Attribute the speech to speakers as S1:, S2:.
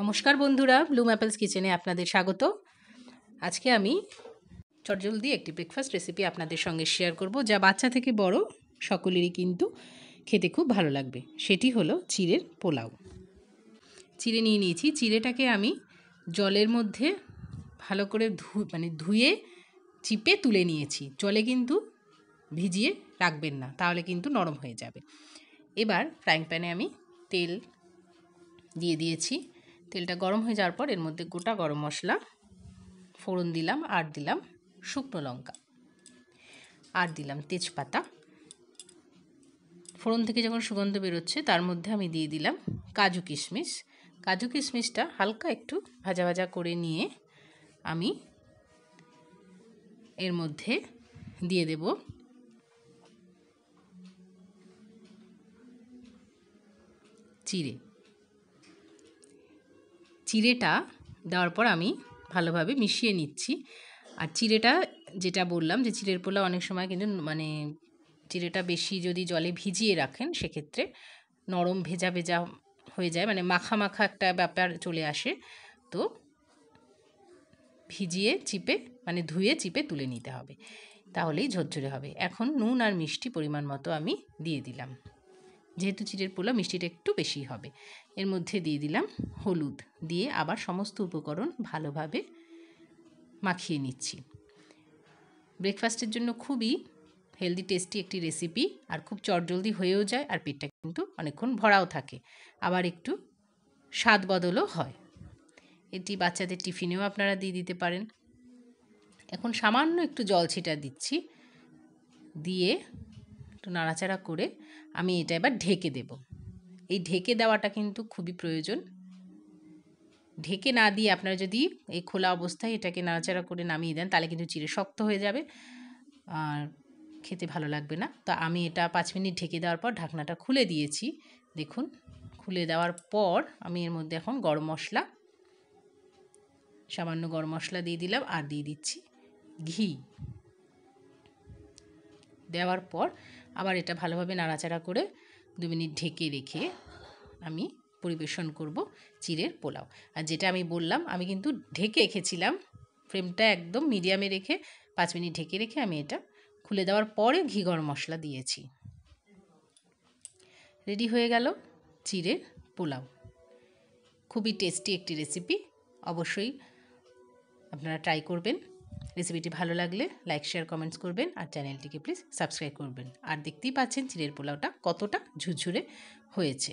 S1: নমস্কার বন্ধুরা Bloom apples কিচেনে আপনাদের স্বাগত আজকে আমি চটজলদি একটি ব্রেকফাস্ট রেসিপি আপনাদের সঙ্গে শেয়ার করব যা বাচ্চা থেকে বড় সকলেরই কিন্তু খেতে খুব ভালো লাগবে সেটি হলো চিড়ের পোলাও চিড়ে নিয়ে নিয়েছি চিড়েটাকে আমি জলের মধ্যে ভালো করে ধু মানে ধুয়ে চিপে তুলে নিয়েছি জলে কিন্তু ভিজিয়ে রাখবেন না তাহলে কিন্তু নরম হয়ে যাবে এবার ফ্রাইং প্যানে আমি তেল দিয়ে দিয়েছি তেলটা গরম হয়ে যাওয়ার পর এর মধ্যে গোটা গরম মশলা ফোড়ন দিলাম আর দিলাম শুকনো লঙ্কা আর দিলাম তেজপাতা ফোড়ন থেকে যখন সুগন্ধ বেরোচ্ছে তার মধ্যে আমি দিয়ে দিলাম কাজু কিশমিশ কাজু কিশমিশটা হালকা একটু ভাজা ভাজা করে নিয়ে আমি এর মধ্যে দিয়ে দেব চিড়ে চিড়েটা দেওয়ার পর আমি ভালোভাবে মিশিয়ে নিচ্ছি আর চিড়েটা যেটা বললাম যে চিড়ের পোলা অনেক সময় কিন্তু মানে চিড়েটা বেশি যদি জলে ভিজিয়ে রাখেন সেক্ষেত্রে নরম ভেজা ভেজা হয়ে যায় মানে মাখা মাখা একটা ব্যাপার চলে আসে তো ভিজিয়ে চিপে মানে ধুয়ে চিপে তুলে নিতে হবে তাহলেই ঝরঝরে হবে এখন নুন আর মিষ্টি পরিমাণ মতো আমি দিয়ে দিলাম যেহেতু চিড়ের পোলা মিষ্টিটা একটু বেশি হবে এর মধ্যে দিয়ে দিলাম হলুদ দিয়ে আবার সমস্ত উপকরণ ভালোভাবে মাখিয়ে নিচ্ছি ব্রেকফাস্টের জন্য খুবই হেলদি টেস্টি একটি রেসিপি আর খুব চটজলদি হয়েও যায় আর পেটটা কিন্তু অনেকক্ষণ ভরাও থাকে আবার একটু স্বাদ বদলও হয় এটি বাচ্চাদের টিফিনেও আপনারা দিয়ে দিতে পারেন এখন সামান্য একটু জল ছিটা দিচ্ছি দিয়ে একটু নাড়াচাড়া করে আমি এটা এবার ঢেকে দেব এই ঢেকে দেওয়াটা কিন্তু খুবই প্রয়োজন ঢেকে না দিয়ে আপনারা যদি এই খোলা অবস্থায় এটাকে নাড়াচাড়া করে নামিয়ে দেন তাহলে কিন্তু চিড়ে শক্ত হয়ে যাবে আর খেতে ভালো লাগবে না তো আমি এটা পাঁচ মিনিট ঢেকে দেওয়ার পর ঢাকনাটা খুলে দিয়েছি দেখুন খুলে দেওয়ার পর আমি এর মধ্যে এখন গরম মশলা সামান্য গরম মশলা দিয়ে দিলাম আর দিয়ে দিচ্ছি ঘি দেওয়ার পর আবার এটা ভালোভাবে নাড়াচাড়া করে দু মিনিট ঢেকে রেখে আমি পরিবেশন করব চিড়ের পোলাও আর যেটা আমি বললাম আমি কিন্তু ঢেকে রেখেছিলাম ফ্রেমটা একদম মিডিয়ামে রেখে পাঁচ মিনিট ঢেকে রেখে আমি এটা খুলে দেওয়ার পরে ঘি গরম মশলা দিয়েছি রেডি হয়ে গেল চিড়ের পোলাও খুবই টেস্টি একটি রেসিপি অবশ্যই আপনারা ট্রাই করবেন রেসিপিটি ভালো লাগলে লাইক শেয়ার কমেন্টস করবেন আর চ্যানেলটিকে প্লিজ সাবস্ক্রাইব করবেন আর দেখতেই পাচ্ছেন চিড়ের পোলাওটা কতটা ঝুরঝুরে হয়েছে